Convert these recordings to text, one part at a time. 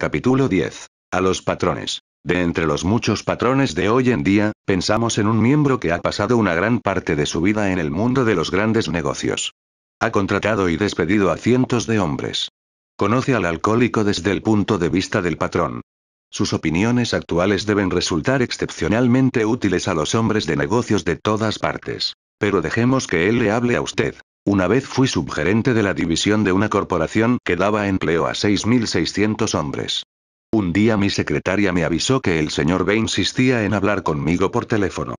Capítulo 10. A los patrones. De entre los muchos patrones de hoy en día, pensamos en un miembro que ha pasado una gran parte de su vida en el mundo de los grandes negocios. Ha contratado y despedido a cientos de hombres. Conoce al alcohólico desde el punto de vista del patrón. Sus opiniones actuales deben resultar excepcionalmente útiles a los hombres de negocios de todas partes. Pero dejemos que él le hable a usted. Una vez fui subgerente de la división de una corporación que daba empleo a 6.600 hombres. Un día mi secretaria me avisó que el señor B insistía en hablar conmigo por teléfono.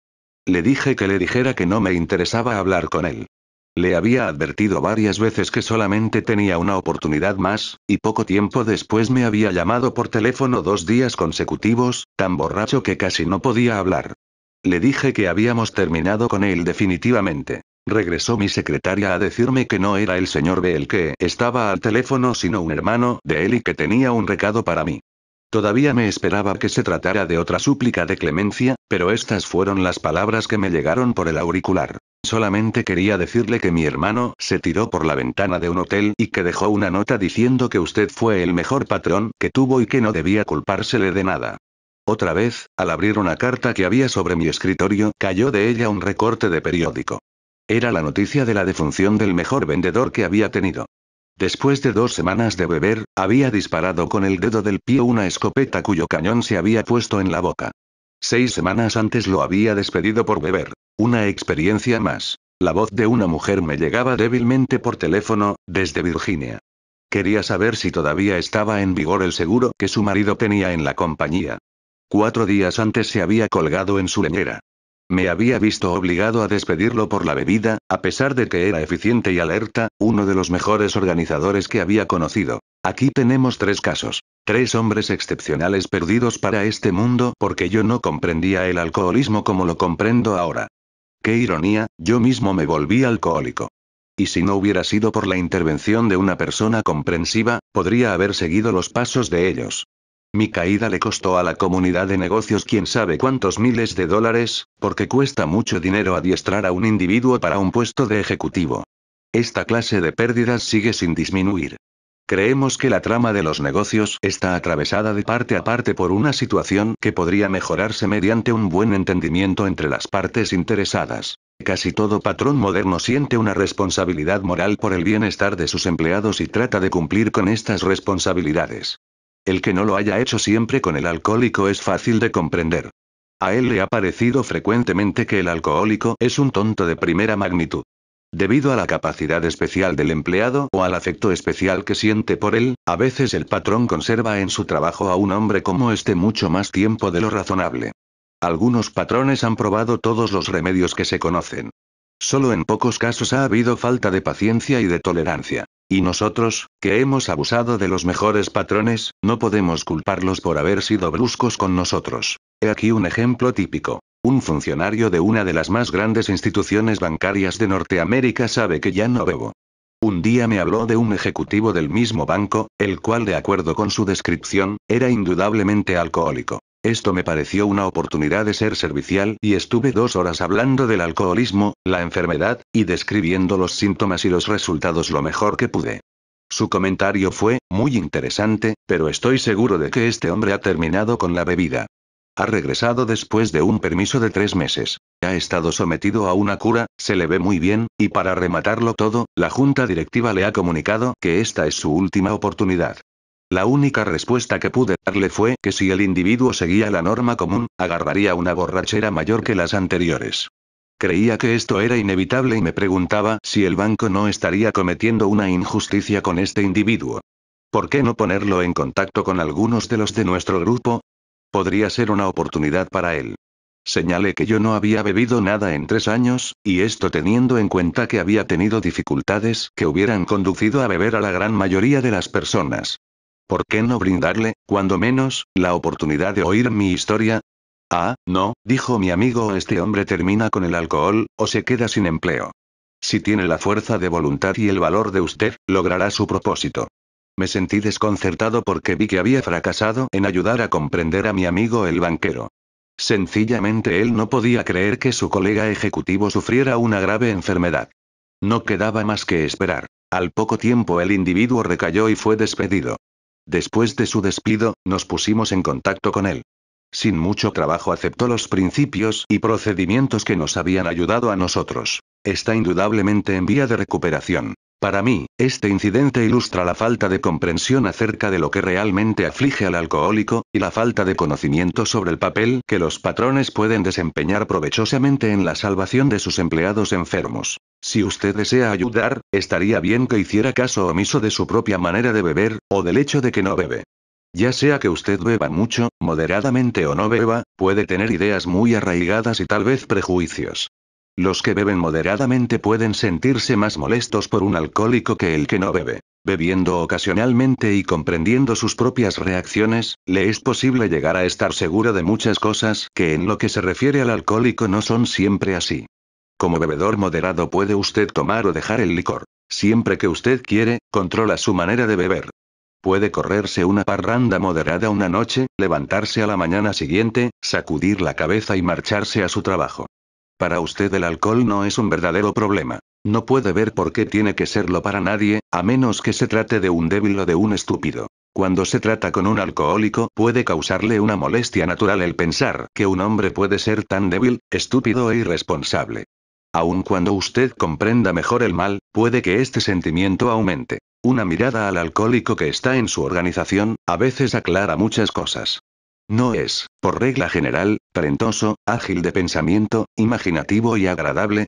Le dije que le dijera que no me interesaba hablar con él. Le había advertido varias veces que solamente tenía una oportunidad más, y poco tiempo después me había llamado por teléfono dos días consecutivos, tan borracho que casi no podía hablar. Le dije que habíamos terminado con él definitivamente. Regresó mi secretaria a decirme que no era el señor B el que estaba al teléfono, sino un hermano de él y que tenía un recado para mí. Todavía me esperaba que se tratara de otra súplica de clemencia, pero estas fueron las palabras que me llegaron por el auricular. Solamente quería decirle que mi hermano se tiró por la ventana de un hotel y que dejó una nota diciendo que usted fue el mejor patrón que tuvo y que no debía culpársele de nada. Otra vez, al abrir una carta que había sobre mi escritorio, cayó de ella un recorte de periódico. Era la noticia de la defunción del mejor vendedor que había tenido. Después de dos semanas de beber, había disparado con el dedo del pie una escopeta cuyo cañón se había puesto en la boca. Seis semanas antes lo había despedido por beber. Una experiencia más. La voz de una mujer me llegaba débilmente por teléfono, desde Virginia. Quería saber si todavía estaba en vigor el seguro que su marido tenía en la compañía. Cuatro días antes se había colgado en su leñera. Me había visto obligado a despedirlo por la bebida, a pesar de que era eficiente y alerta, uno de los mejores organizadores que había conocido. Aquí tenemos tres casos. Tres hombres excepcionales perdidos para este mundo porque yo no comprendía el alcoholismo como lo comprendo ahora. Qué ironía, yo mismo me volví alcohólico. Y si no hubiera sido por la intervención de una persona comprensiva, podría haber seguido los pasos de ellos. Mi caída le costó a la comunidad de negocios quién sabe cuántos miles de dólares, porque cuesta mucho dinero adiestrar a un individuo para un puesto de ejecutivo. Esta clase de pérdidas sigue sin disminuir. Creemos que la trama de los negocios está atravesada de parte a parte por una situación que podría mejorarse mediante un buen entendimiento entre las partes interesadas. Casi todo patrón moderno siente una responsabilidad moral por el bienestar de sus empleados y trata de cumplir con estas responsabilidades. El que no lo haya hecho siempre con el alcohólico es fácil de comprender. A él le ha parecido frecuentemente que el alcohólico es un tonto de primera magnitud. Debido a la capacidad especial del empleado o al afecto especial que siente por él, a veces el patrón conserva en su trabajo a un hombre como este mucho más tiempo de lo razonable. Algunos patrones han probado todos los remedios que se conocen. Solo en pocos casos ha habido falta de paciencia y de tolerancia. Y nosotros, que hemos abusado de los mejores patrones, no podemos culparlos por haber sido bruscos con nosotros. He aquí un ejemplo típico. Un funcionario de una de las más grandes instituciones bancarias de Norteamérica sabe que ya no bebo. Un día me habló de un ejecutivo del mismo banco, el cual de acuerdo con su descripción, era indudablemente alcohólico. Esto me pareció una oportunidad de ser servicial y estuve dos horas hablando del alcoholismo, la enfermedad, y describiendo los síntomas y los resultados lo mejor que pude. Su comentario fue, muy interesante, pero estoy seguro de que este hombre ha terminado con la bebida. Ha regresado después de un permiso de tres meses. Ha estado sometido a una cura, se le ve muy bien, y para rematarlo todo, la junta directiva le ha comunicado que esta es su última oportunidad. La única respuesta que pude darle fue que si el individuo seguía la norma común, agarraría una borrachera mayor que las anteriores. Creía que esto era inevitable y me preguntaba si el banco no estaría cometiendo una injusticia con este individuo. ¿Por qué no ponerlo en contacto con algunos de los de nuestro grupo? Podría ser una oportunidad para él. Señalé que yo no había bebido nada en tres años, y esto teniendo en cuenta que había tenido dificultades que hubieran conducido a beber a la gran mayoría de las personas. ¿Por qué no brindarle, cuando menos, la oportunidad de oír mi historia? Ah, no, dijo mi amigo, este hombre termina con el alcohol, o se queda sin empleo. Si tiene la fuerza de voluntad y el valor de usted, logrará su propósito. Me sentí desconcertado porque vi que había fracasado en ayudar a comprender a mi amigo el banquero. Sencillamente él no podía creer que su colega ejecutivo sufriera una grave enfermedad. No quedaba más que esperar. Al poco tiempo el individuo recayó y fue despedido. Después de su despido, nos pusimos en contacto con él. Sin mucho trabajo aceptó los principios y procedimientos que nos habían ayudado a nosotros. Está indudablemente en vía de recuperación. Para mí, este incidente ilustra la falta de comprensión acerca de lo que realmente aflige al alcohólico, y la falta de conocimiento sobre el papel que los patrones pueden desempeñar provechosamente en la salvación de sus empleados enfermos. Si usted desea ayudar, estaría bien que hiciera caso omiso de su propia manera de beber, o del hecho de que no bebe. Ya sea que usted beba mucho, moderadamente o no beba, puede tener ideas muy arraigadas y tal vez prejuicios. Los que beben moderadamente pueden sentirse más molestos por un alcohólico que el que no bebe. Bebiendo ocasionalmente y comprendiendo sus propias reacciones, le es posible llegar a estar seguro de muchas cosas que en lo que se refiere al alcohólico no son siempre así. Como bebedor moderado puede usted tomar o dejar el licor. Siempre que usted quiere, controla su manera de beber. Puede correrse una parranda moderada una noche, levantarse a la mañana siguiente, sacudir la cabeza y marcharse a su trabajo. Para usted el alcohol no es un verdadero problema. No puede ver por qué tiene que serlo para nadie, a menos que se trate de un débil o de un estúpido. Cuando se trata con un alcohólico puede causarle una molestia natural el pensar que un hombre puede ser tan débil, estúpido e irresponsable. Aun cuando usted comprenda mejor el mal, puede que este sentimiento aumente. Una mirada al alcohólico que está en su organización, a veces aclara muchas cosas. No es, por regla general, talentoso, ágil de pensamiento, imaginativo y agradable.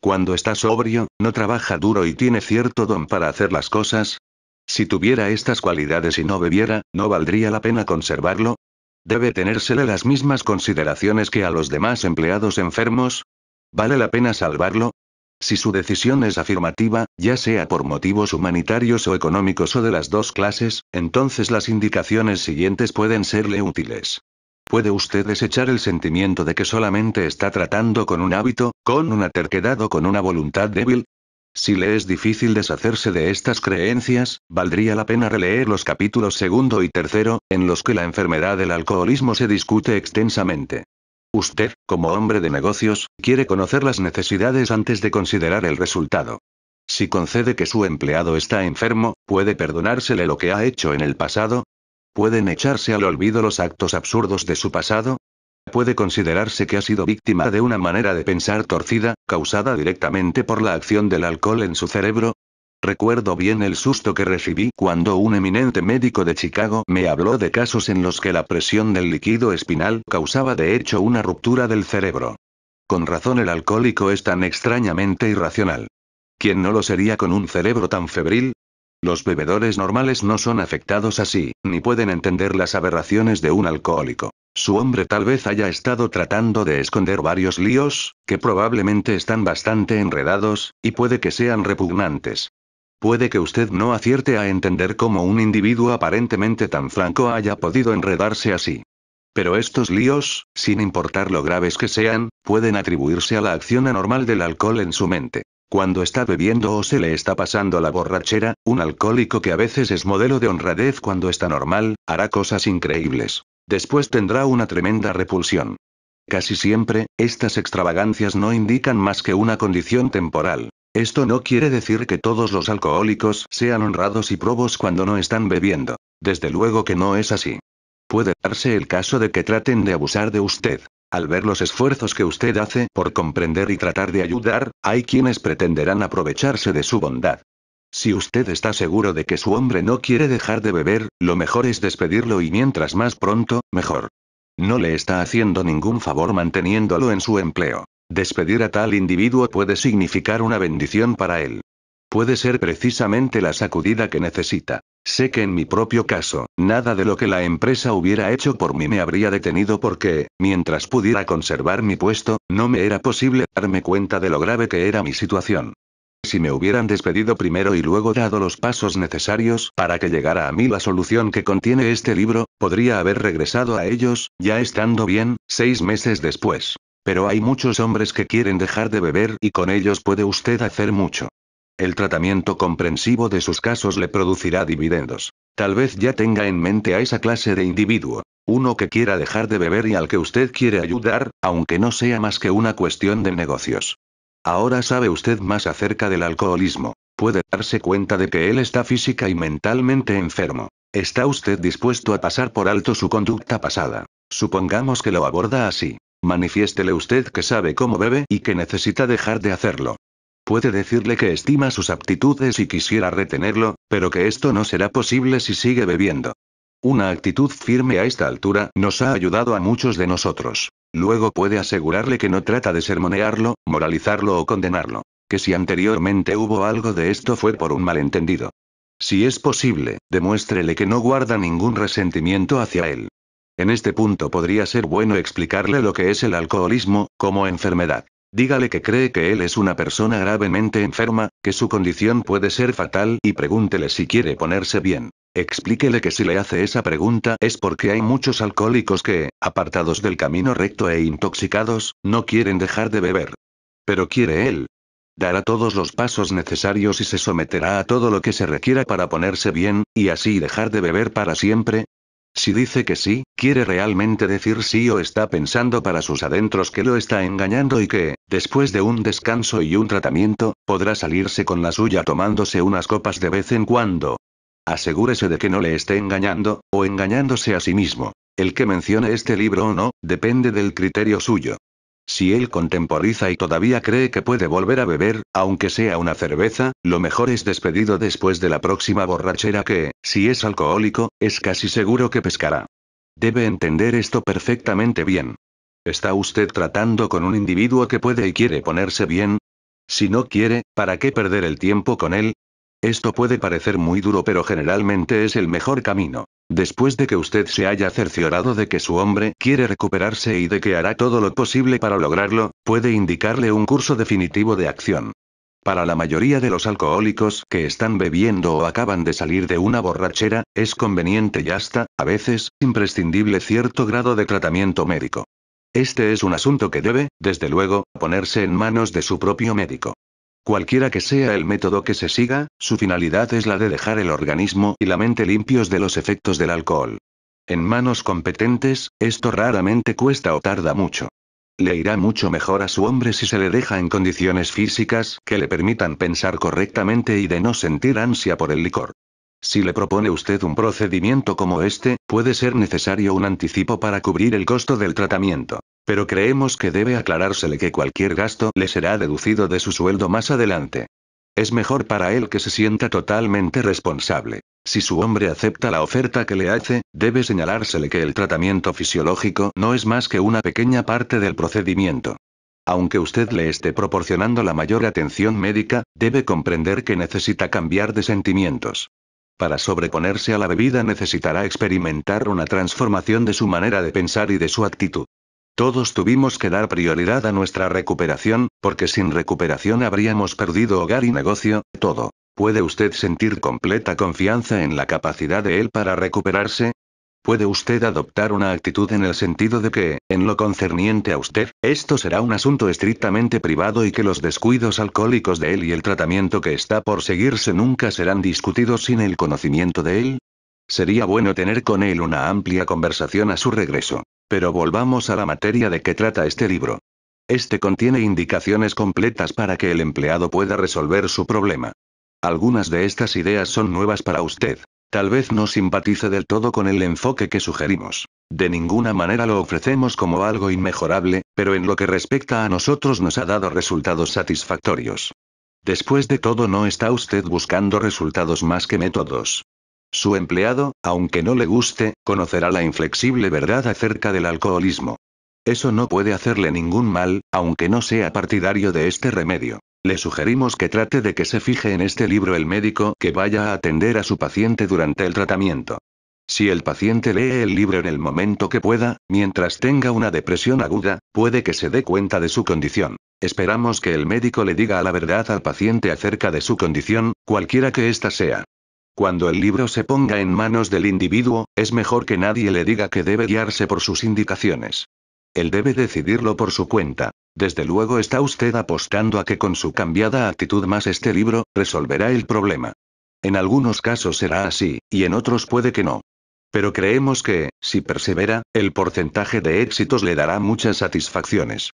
Cuando está sobrio, no trabaja duro y tiene cierto don para hacer las cosas. Si tuviera estas cualidades y no bebiera, ¿no valdría la pena conservarlo? Debe tenérsele las mismas consideraciones que a los demás empleados enfermos, ¿Vale la pena salvarlo? Si su decisión es afirmativa, ya sea por motivos humanitarios o económicos o de las dos clases, entonces las indicaciones siguientes pueden serle útiles. Puede usted desechar el sentimiento de que solamente está tratando con un hábito, con una terquedad o con una voluntad débil. Si le es difícil deshacerse de estas creencias, valdría la pena releer los capítulos segundo y tercero, en los que la enfermedad del alcoholismo se discute extensamente. Usted, como hombre de negocios, quiere conocer las necesidades antes de considerar el resultado. Si concede que su empleado está enfermo, ¿puede perdonársele lo que ha hecho en el pasado? ¿Pueden echarse al olvido los actos absurdos de su pasado? ¿Puede considerarse que ha sido víctima de una manera de pensar torcida, causada directamente por la acción del alcohol en su cerebro? Recuerdo bien el susto que recibí cuando un eminente médico de Chicago me habló de casos en los que la presión del líquido espinal causaba de hecho una ruptura del cerebro. Con razón el alcohólico es tan extrañamente irracional. ¿Quién no lo sería con un cerebro tan febril? Los bebedores normales no son afectados así, ni pueden entender las aberraciones de un alcohólico. Su hombre tal vez haya estado tratando de esconder varios líos, que probablemente están bastante enredados, y puede que sean repugnantes. Puede que usted no acierte a entender cómo un individuo aparentemente tan franco haya podido enredarse así. Pero estos líos, sin importar lo graves que sean, pueden atribuirse a la acción anormal del alcohol en su mente. Cuando está bebiendo o se le está pasando la borrachera, un alcohólico que a veces es modelo de honradez cuando está normal, hará cosas increíbles. Después tendrá una tremenda repulsión. Casi siempre, estas extravagancias no indican más que una condición temporal, esto no quiere decir que todos los alcohólicos sean honrados y probos cuando no están bebiendo. Desde luego que no es así. Puede darse el caso de que traten de abusar de usted. Al ver los esfuerzos que usted hace por comprender y tratar de ayudar, hay quienes pretenderán aprovecharse de su bondad. Si usted está seguro de que su hombre no quiere dejar de beber, lo mejor es despedirlo y mientras más pronto, mejor. No le está haciendo ningún favor manteniéndolo en su empleo. Despedir a tal individuo puede significar una bendición para él. Puede ser precisamente la sacudida que necesita. Sé que en mi propio caso, nada de lo que la empresa hubiera hecho por mí me habría detenido porque, mientras pudiera conservar mi puesto, no me era posible darme cuenta de lo grave que era mi situación. Si me hubieran despedido primero y luego dado los pasos necesarios para que llegara a mí la solución que contiene este libro, podría haber regresado a ellos, ya estando bien, seis meses después. Pero hay muchos hombres que quieren dejar de beber y con ellos puede usted hacer mucho. El tratamiento comprensivo de sus casos le producirá dividendos. Tal vez ya tenga en mente a esa clase de individuo. Uno que quiera dejar de beber y al que usted quiere ayudar, aunque no sea más que una cuestión de negocios. Ahora sabe usted más acerca del alcoholismo. Puede darse cuenta de que él está física y mentalmente enfermo. ¿Está usted dispuesto a pasar por alto su conducta pasada? Supongamos que lo aborda así. Manifiéstele usted que sabe cómo bebe y que necesita dejar de hacerlo. Puede decirle que estima sus aptitudes y quisiera retenerlo, pero que esto no será posible si sigue bebiendo. Una actitud firme a esta altura nos ha ayudado a muchos de nosotros. Luego puede asegurarle que no trata de sermonearlo, moralizarlo o condenarlo. Que si anteriormente hubo algo de esto fue por un malentendido. Si es posible, demuéstrele que no guarda ningún resentimiento hacia él, en este punto podría ser bueno explicarle lo que es el alcoholismo, como enfermedad. Dígale que cree que él es una persona gravemente enferma, que su condición puede ser fatal y pregúntele si quiere ponerse bien. Explíquele que si le hace esa pregunta es porque hay muchos alcohólicos que, apartados del camino recto e intoxicados, no quieren dejar de beber. Pero quiere él. Dará todos los pasos necesarios y se someterá a todo lo que se requiera para ponerse bien, y así dejar de beber para siempre, si dice que sí, quiere realmente decir sí o está pensando para sus adentros que lo está engañando y que, después de un descanso y un tratamiento, podrá salirse con la suya tomándose unas copas de vez en cuando. Asegúrese de que no le esté engañando, o engañándose a sí mismo. El que mencione este libro o no, depende del criterio suyo. Si él contemporiza y todavía cree que puede volver a beber, aunque sea una cerveza, lo mejor es despedido después de la próxima borrachera que, si es alcohólico, es casi seguro que pescará. Debe entender esto perfectamente bien. ¿Está usted tratando con un individuo que puede y quiere ponerse bien? Si no quiere, ¿para qué perder el tiempo con él? Esto puede parecer muy duro pero generalmente es el mejor camino. Después de que usted se haya cerciorado de que su hombre quiere recuperarse y de que hará todo lo posible para lograrlo, puede indicarle un curso definitivo de acción. Para la mayoría de los alcohólicos que están bebiendo o acaban de salir de una borrachera, es conveniente y hasta, a veces, imprescindible cierto grado de tratamiento médico. Este es un asunto que debe, desde luego, ponerse en manos de su propio médico. Cualquiera que sea el método que se siga, su finalidad es la de dejar el organismo y la mente limpios de los efectos del alcohol. En manos competentes, esto raramente cuesta o tarda mucho. Le irá mucho mejor a su hombre si se le deja en condiciones físicas que le permitan pensar correctamente y de no sentir ansia por el licor. Si le propone usted un procedimiento como este, puede ser necesario un anticipo para cubrir el costo del tratamiento. Pero creemos que debe aclarársele que cualquier gasto le será deducido de su sueldo más adelante. Es mejor para él que se sienta totalmente responsable. Si su hombre acepta la oferta que le hace, debe señalársele que el tratamiento fisiológico no es más que una pequeña parte del procedimiento. Aunque usted le esté proporcionando la mayor atención médica, debe comprender que necesita cambiar de sentimientos. Para sobreponerse a la bebida necesitará experimentar una transformación de su manera de pensar y de su actitud. Todos tuvimos que dar prioridad a nuestra recuperación, porque sin recuperación habríamos perdido hogar y negocio, todo. ¿Puede usted sentir completa confianza en la capacidad de él para recuperarse? ¿Puede usted adoptar una actitud en el sentido de que, en lo concerniente a usted, esto será un asunto estrictamente privado y que los descuidos alcohólicos de él y el tratamiento que está por seguirse nunca serán discutidos sin el conocimiento de él? Sería bueno tener con él una amplia conversación a su regreso. Pero volvamos a la materia de que trata este libro. Este contiene indicaciones completas para que el empleado pueda resolver su problema. Algunas de estas ideas son nuevas para usted. Tal vez no simpatice del todo con el enfoque que sugerimos. De ninguna manera lo ofrecemos como algo inmejorable, pero en lo que respecta a nosotros nos ha dado resultados satisfactorios. Después de todo no está usted buscando resultados más que métodos. Su empleado, aunque no le guste, conocerá la inflexible verdad acerca del alcoholismo. Eso no puede hacerle ningún mal, aunque no sea partidario de este remedio. Le sugerimos que trate de que se fije en este libro el médico que vaya a atender a su paciente durante el tratamiento. Si el paciente lee el libro en el momento que pueda, mientras tenga una depresión aguda, puede que se dé cuenta de su condición. Esperamos que el médico le diga la verdad al paciente acerca de su condición, cualquiera que ésta sea. Cuando el libro se ponga en manos del individuo, es mejor que nadie le diga que debe guiarse por sus indicaciones. Él debe decidirlo por su cuenta. Desde luego está usted apostando a que con su cambiada actitud más este libro, resolverá el problema. En algunos casos será así, y en otros puede que no. Pero creemos que, si persevera, el porcentaje de éxitos le dará muchas satisfacciones.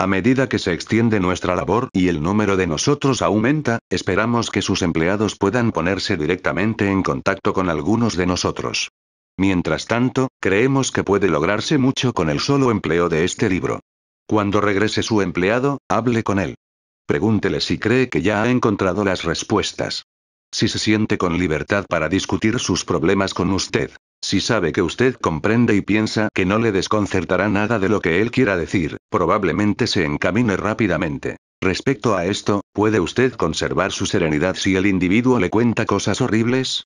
A medida que se extiende nuestra labor y el número de nosotros aumenta, esperamos que sus empleados puedan ponerse directamente en contacto con algunos de nosotros. Mientras tanto, creemos que puede lograrse mucho con el solo empleo de este libro. Cuando regrese su empleado, hable con él. Pregúntele si cree que ya ha encontrado las respuestas. Si se siente con libertad para discutir sus problemas con usted. Si sabe que usted comprende y piensa que no le desconcertará nada de lo que él quiera decir, probablemente se encamine rápidamente. Respecto a esto, ¿puede usted conservar su serenidad si el individuo le cuenta cosas horribles?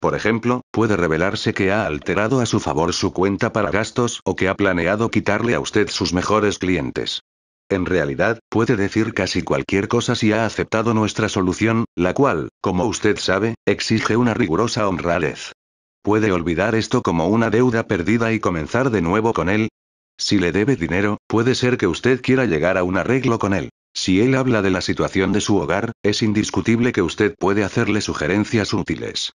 Por ejemplo, puede revelarse que ha alterado a su favor su cuenta para gastos o que ha planeado quitarle a usted sus mejores clientes. En realidad, puede decir casi cualquier cosa si ha aceptado nuestra solución, la cual, como usted sabe, exige una rigurosa honradez. Puede olvidar esto como una deuda perdida y comenzar de nuevo con él. Si le debe dinero, puede ser que usted quiera llegar a un arreglo con él. Si él habla de la situación de su hogar, es indiscutible que usted puede hacerle sugerencias útiles.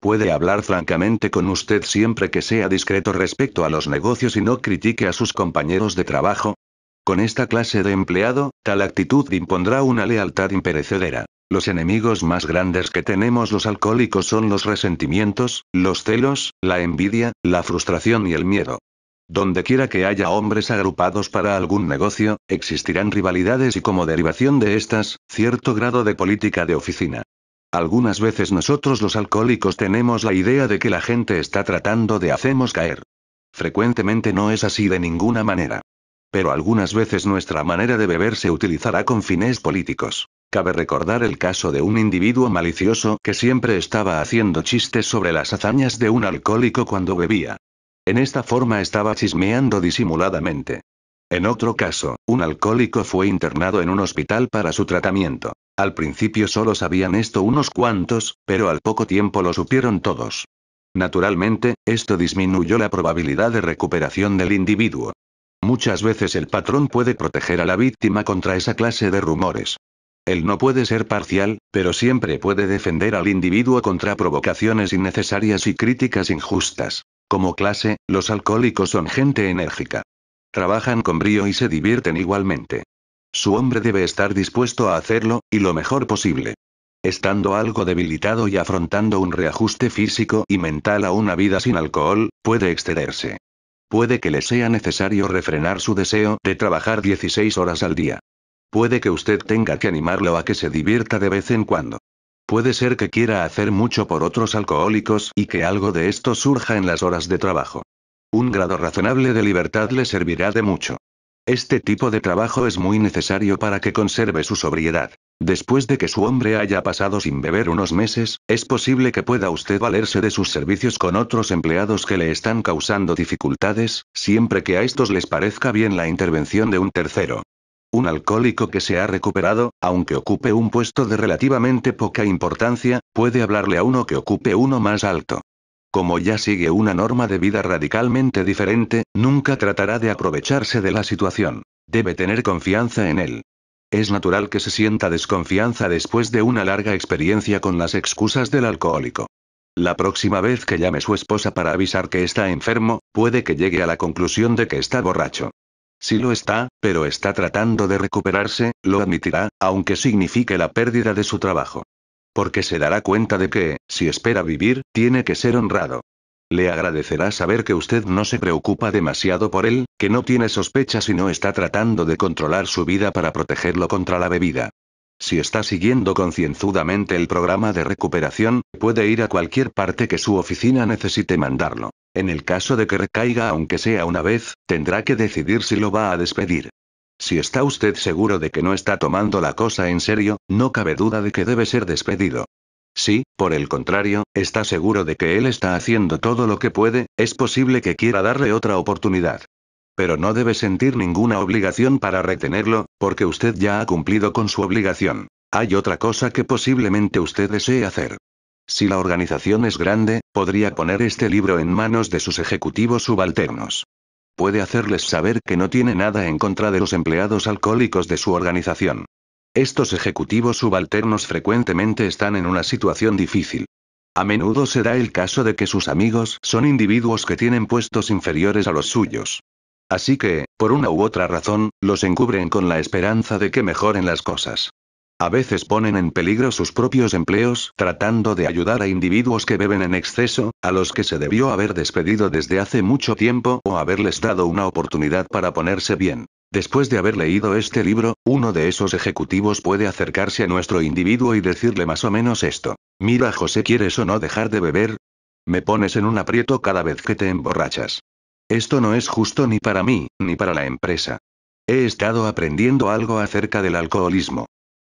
Puede hablar francamente con usted siempre que sea discreto respecto a los negocios y no critique a sus compañeros de trabajo. Con esta clase de empleado, tal actitud impondrá una lealtad imperecedera. Los enemigos más grandes que tenemos los alcohólicos son los resentimientos, los celos, la envidia, la frustración y el miedo. Donde quiera que haya hombres agrupados para algún negocio, existirán rivalidades y como derivación de estas, cierto grado de política de oficina. Algunas veces nosotros los alcohólicos tenemos la idea de que la gente está tratando de hacernos caer. Frecuentemente no es así de ninguna manera. Pero algunas veces nuestra manera de beber se utilizará con fines políticos. Cabe recordar el caso de un individuo malicioso que siempre estaba haciendo chistes sobre las hazañas de un alcohólico cuando bebía. En esta forma estaba chismeando disimuladamente. En otro caso, un alcohólico fue internado en un hospital para su tratamiento. Al principio solo sabían esto unos cuantos, pero al poco tiempo lo supieron todos. Naturalmente, esto disminuyó la probabilidad de recuperación del individuo. Muchas veces el patrón puede proteger a la víctima contra esa clase de rumores. Él no puede ser parcial, pero siempre puede defender al individuo contra provocaciones innecesarias y críticas injustas. Como clase, los alcohólicos son gente enérgica. Trabajan con brío y se divierten igualmente. Su hombre debe estar dispuesto a hacerlo, y lo mejor posible. Estando algo debilitado y afrontando un reajuste físico y mental a una vida sin alcohol, puede excederse. Puede que le sea necesario refrenar su deseo de trabajar 16 horas al día. Puede que usted tenga que animarlo a que se divierta de vez en cuando. Puede ser que quiera hacer mucho por otros alcohólicos y que algo de esto surja en las horas de trabajo. Un grado razonable de libertad le servirá de mucho. Este tipo de trabajo es muy necesario para que conserve su sobriedad. Después de que su hombre haya pasado sin beber unos meses, es posible que pueda usted valerse de sus servicios con otros empleados que le están causando dificultades, siempre que a estos les parezca bien la intervención de un tercero. Un alcohólico que se ha recuperado, aunque ocupe un puesto de relativamente poca importancia, puede hablarle a uno que ocupe uno más alto. Como ya sigue una norma de vida radicalmente diferente, nunca tratará de aprovecharse de la situación. Debe tener confianza en él. Es natural que se sienta desconfianza después de una larga experiencia con las excusas del alcohólico. La próxima vez que llame su esposa para avisar que está enfermo, puede que llegue a la conclusión de que está borracho. Si lo está, pero está tratando de recuperarse, lo admitirá, aunque signifique la pérdida de su trabajo. Porque se dará cuenta de que, si espera vivir, tiene que ser honrado. Le agradecerá saber que usted no se preocupa demasiado por él, que no tiene sospechas y no está tratando de controlar su vida para protegerlo contra la bebida. Si está siguiendo concienzudamente el programa de recuperación, puede ir a cualquier parte que su oficina necesite mandarlo. En el caso de que recaiga aunque sea una vez, tendrá que decidir si lo va a despedir. Si está usted seguro de que no está tomando la cosa en serio, no cabe duda de que debe ser despedido. Si, por el contrario, está seguro de que él está haciendo todo lo que puede, es posible que quiera darle otra oportunidad. Pero no debe sentir ninguna obligación para retenerlo, porque usted ya ha cumplido con su obligación. Hay otra cosa que posiblemente usted desee hacer. Si la organización es grande, podría poner este libro en manos de sus ejecutivos subalternos. Puede hacerles saber que no tiene nada en contra de los empleados alcohólicos de su organización. Estos ejecutivos subalternos frecuentemente están en una situación difícil. A menudo se da el caso de que sus amigos son individuos que tienen puestos inferiores a los suyos. Así que, por una u otra razón, los encubren con la esperanza de que mejoren las cosas. A veces ponen en peligro sus propios empleos, tratando de ayudar a individuos que beben en exceso, a los que se debió haber despedido desde hace mucho tiempo o haberles dado una oportunidad para ponerse bien. Después de haber leído este libro, uno de esos ejecutivos puede acercarse a nuestro individuo y decirle más o menos esto. Mira José, ¿quieres o no dejar de beber? Me pones en un aprieto cada vez que te emborrachas. Esto no es justo ni para mí, ni para la empresa. He estado aprendiendo algo acerca del alcoholismo.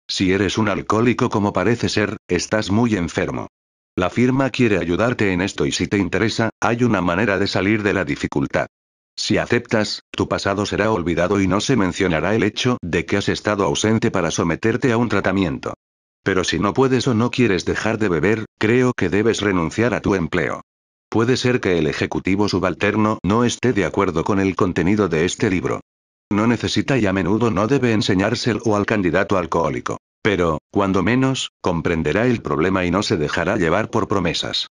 Si eres un alcohólico como parece ser, estás muy enfermo. La firma quiere ayudarte en esto y si te interesa, hay una manera de salir de la dificultad. Si aceptas, tu pasado será olvidado y no se mencionará el hecho de que has estado ausente para someterte a un tratamiento. Pero si no puedes o no quieres dejar de beber, creo que debes renunciar a tu empleo. Puede ser que el ejecutivo subalterno no esté de acuerdo con el contenido de este libro. No necesita y a menudo no debe enseñárselo al candidato alcohólico. Pero, cuando menos, comprenderá el problema y no se dejará llevar por promesas.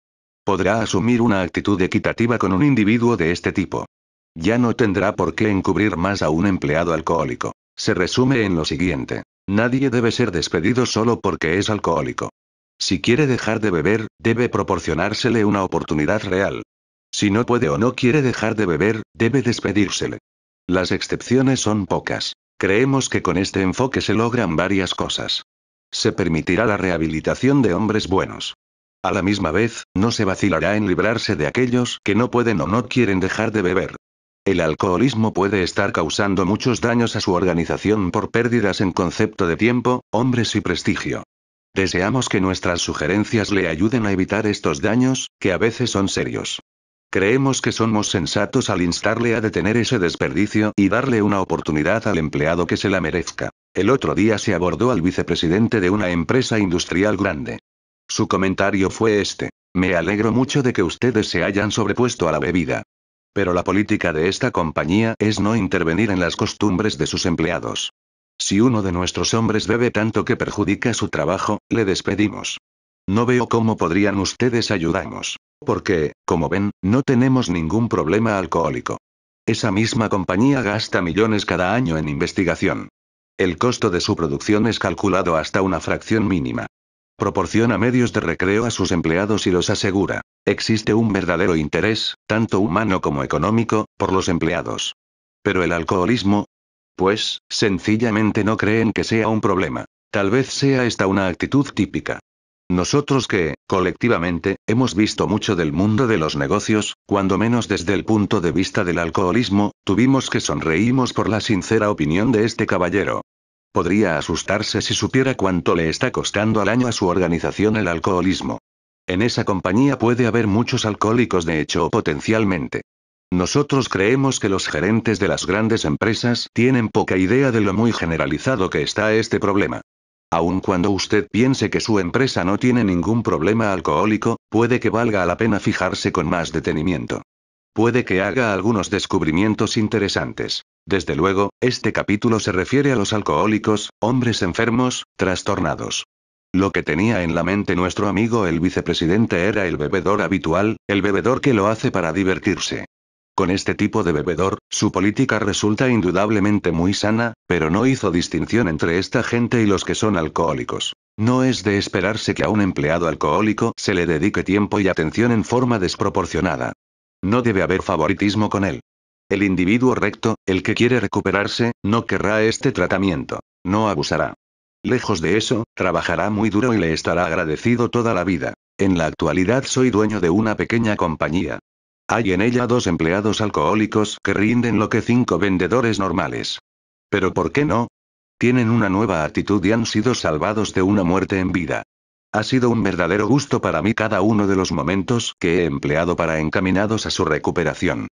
Podrá asumir una actitud equitativa con un individuo de este tipo. Ya no tendrá por qué encubrir más a un empleado alcohólico. Se resume en lo siguiente. Nadie debe ser despedido solo porque es alcohólico. Si quiere dejar de beber, debe proporcionársele una oportunidad real. Si no puede o no quiere dejar de beber, debe despedírsele. Las excepciones son pocas. Creemos que con este enfoque se logran varias cosas. Se permitirá la rehabilitación de hombres buenos. A la misma vez, no se vacilará en librarse de aquellos que no pueden o no quieren dejar de beber. El alcoholismo puede estar causando muchos daños a su organización por pérdidas en concepto de tiempo, hombres y prestigio. Deseamos que nuestras sugerencias le ayuden a evitar estos daños, que a veces son serios. Creemos que somos sensatos al instarle a detener ese desperdicio y darle una oportunidad al empleado que se la merezca. El otro día se abordó al vicepresidente de una empresa industrial grande. Su comentario fue este. Me alegro mucho de que ustedes se hayan sobrepuesto a la bebida. Pero la política de esta compañía es no intervenir en las costumbres de sus empleados. Si uno de nuestros hombres bebe tanto que perjudica su trabajo, le despedimos. No veo cómo podrían ustedes ayudarnos porque, como ven, no tenemos ningún problema alcohólico. Esa misma compañía gasta millones cada año en investigación. El costo de su producción es calculado hasta una fracción mínima. Proporciona medios de recreo a sus empleados y los asegura. Existe un verdadero interés, tanto humano como económico, por los empleados. Pero el alcoholismo, pues, sencillamente no creen que sea un problema. Tal vez sea esta una actitud típica. Nosotros que, colectivamente, hemos visto mucho del mundo de los negocios, cuando menos desde el punto de vista del alcoholismo, tuvimos que sonreímos por la sincera opinión de este caballero. Podría asustarse si supiera cuánto le está costando al año a su organización el alcoholismo. En esa compañía puede haber muchos alcohólicos de hecho o potencialmente. Nosotros creemos que los gerentes de las grandes empresas tienen poca idea de lo muy generalizado que está este problema. Aun cuando usted piense que su empresa no tiene ningún problema alcohólico, puede que valga la pena fijarse con más detenimiento. Puede que haga algunos descubrimientos interesantes. Desde luego, este capítulo se refiere a los alcohólicos, hombres enfermos, trastornados. Lo que tenía en la mente nuestro amigo el vicepresidente era el bebedor habitual, el bebedor que lo hace para divertirse. Con este tipo de bebedor, su política resulta indudablemente muy sana, pero no hizo distinción entre esta gente y los que son alcohólicos. No es de esperarse que a un empleado alcohólico se le dedique tiempo y atención en forma desproporcionada. No debe haber favoritismo con él. El individuo recto, el que quiere recuperarse, no querrá este tratamiento. No abusará. Lejos de eso, trabajará muy duro y le estará agradecido toda la vida. En la actualidad soy dueño de una pequeña compañía. Hay en ella dos empleados alcohólicos que rinden lo que cinco vendedores normales. Pero ¿por qué no? Tienen una nueva actitud y han sido salvados de una muerte en vida. Ha sido un verdadero gusto para mí cada uno de los momentos que he empleado para encaminados a su recuperación.